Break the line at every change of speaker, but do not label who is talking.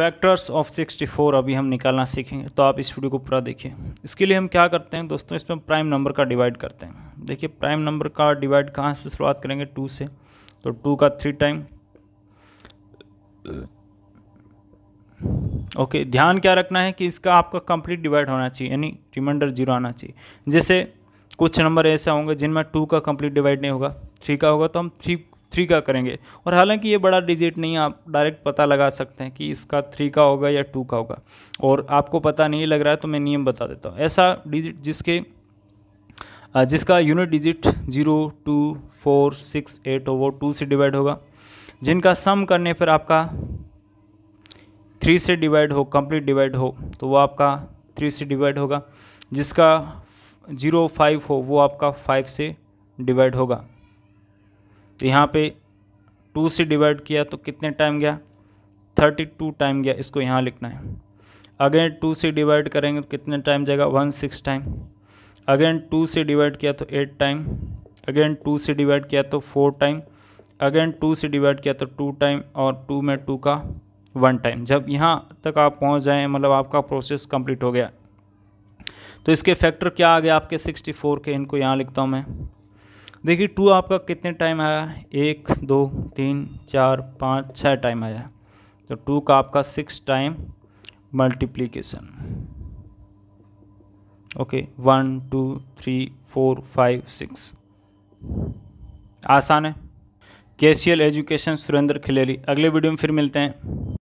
factors of 64 अभी हम निकालना सीखेंगे तो आप इस वीडियो को पूरा देखिए इसके लिए हम क्या करते हैं दोस्तों इसमें प्राइम नंबर का डिवाइड करते हैं देखिए प्राइम नंबर का डिवाइड कहाँ से शुरुआत करेंगे टू से तो टू का थ्री टाइम ओके okay, ध्यान क्या रखना है कि इसका आपका कंप्लीट डिवाइड होना चाहिए यानी रिमाइंडर जीरो आना चाहिए जैसे कुछ नंबर ऐसे होंगे जिनमें टू का कंप्लीट डिवाइड नहीं होगा थ्री का होगा तो हम थ्री थ्री का करेंगे और हालांकि ये बड़ा डिजिट नहीं आप डायरेक्ट पता लगा सकते हैं कि इसका थ्री का होगा या टू का होगा और आपको पता नहीं लग रहा है तो मैं नियम बता देता हूँ ऐसा डिजिट जिसके जिसका unit digit zero two four six eight हो वो टू से डिवाइड होगा जिनका सम करने पर आपका थ्री से डिवाइड हो कंप्लीट डिवाइड हो तो वो आपका थ्री से डिवाइड होगा जिसका ज़ीरो फाइव हो वो आपका फाइव से डिवाइड होगा तो यहाँ पे टू से डिवाइड किया तो कितने टाइम गया थर्टी टू टाइम गया इसको यहाँ लिखना है अगेन टू से डिवाइड करेंगे तो कितने टाइम जाएगा one six time again two से डिवाइड किया तो एट टाइम अगेन टू से डिवाइड किया तो फोर टाइम अगेन टू से डिवाइड किया तो टू टाइम और टू में टू का वन टाइम जब यहाँ तक आप पहुँच जाएँ मतलब आपका प्रोसेस कम्प्लीट हो गया तो इसके फैक्टर क्या आ गया आपके सिक्सटी फोर के इनको यहाँ लिखता हूँ मैं देखिए टू आपका कितने टाइम आया एक दो तीन चार पाँच छः टाइम आया तो टू का आपका six time multiplication okay one two three four five six आसान है केसीएल एजुकेशन सुरेंद्र खिलेरी अगले वीडियो में फिर मिलते हैं